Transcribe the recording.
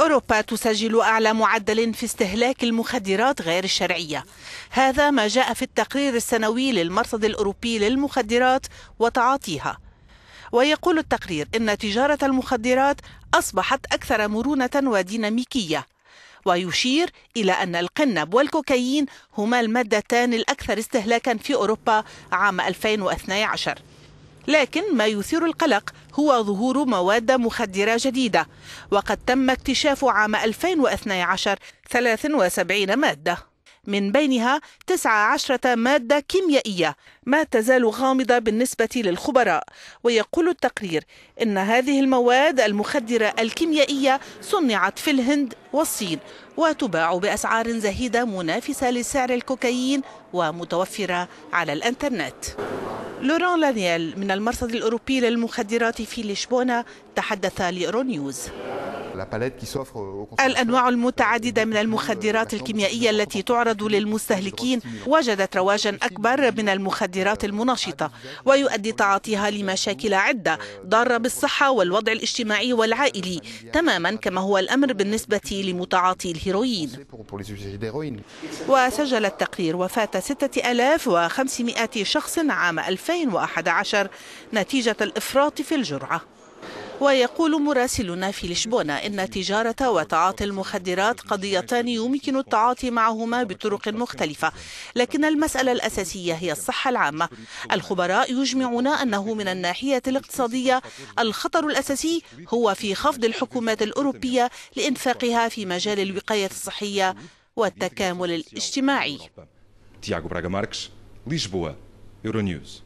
أوروبا تسجل أعلى معدل في استهلاك المخدرات غير الشرعية هذا ما جاء في التقرير السنوي للمرصد الأوروبي للمخدرات وتعاطيها ويقول التقرير إن تجارة المخدرات أصبحت أكثر مرونة وديناميكية ويشير إلى أن القنب والكوكايين هما المادتان الأكثر استهلاكا في أوروبا عام 2012 لكن ما يثير القلق هو ظهور مواد مخدرة جديدة وقد تم اكتشاف عام 2012 73 مادة من بينها 19 مادة كيميائية ما تزال غامضة بالنسبة للخبراء ويقول التقرير إن هذه المواد المخدرة الكيميائية صنعت في الهند والصين وتباع بأسعار زهيدة منافسة لسعر الكوكايين ومتوفرة على الإنترنت لوران لانيال من المرصد الأوروبي للمخدرات في لشبونة تحدث لأورونيوز الأنواع المتعددة من المخدرات الكيميائية التي تعرض للمستهلكين وجدت رواجا أكبر من المخدرات المنشطة ويؤدي تعاطيها لمشاكل عدة ضارة بالصحة والوضع الاجتماعي والعائلي تماما كما هو الأمر بالنسبة لمتعاطي الهيروين وسجل التقرير وفاة 6500 شخص عام 2011 نتيجة الإفراط في الجرعة ويقول مراسلنا في لشبونة إن تجارة وتعاطي المخدرات قضيتان يمكن التعاطي معهما بطرق مختلفة لكن المسألة الأساسية هي الصحة العامة الخبراء يجمعون أنه من الناحية الاقتصادية الخطر الأساسي هو في خفض الحكومات الأوروبية لإنفاقها في مجال الوقاية الصحية والتكامل الاجتماعي تياغو براغا ماركس لشبونة يورونيوز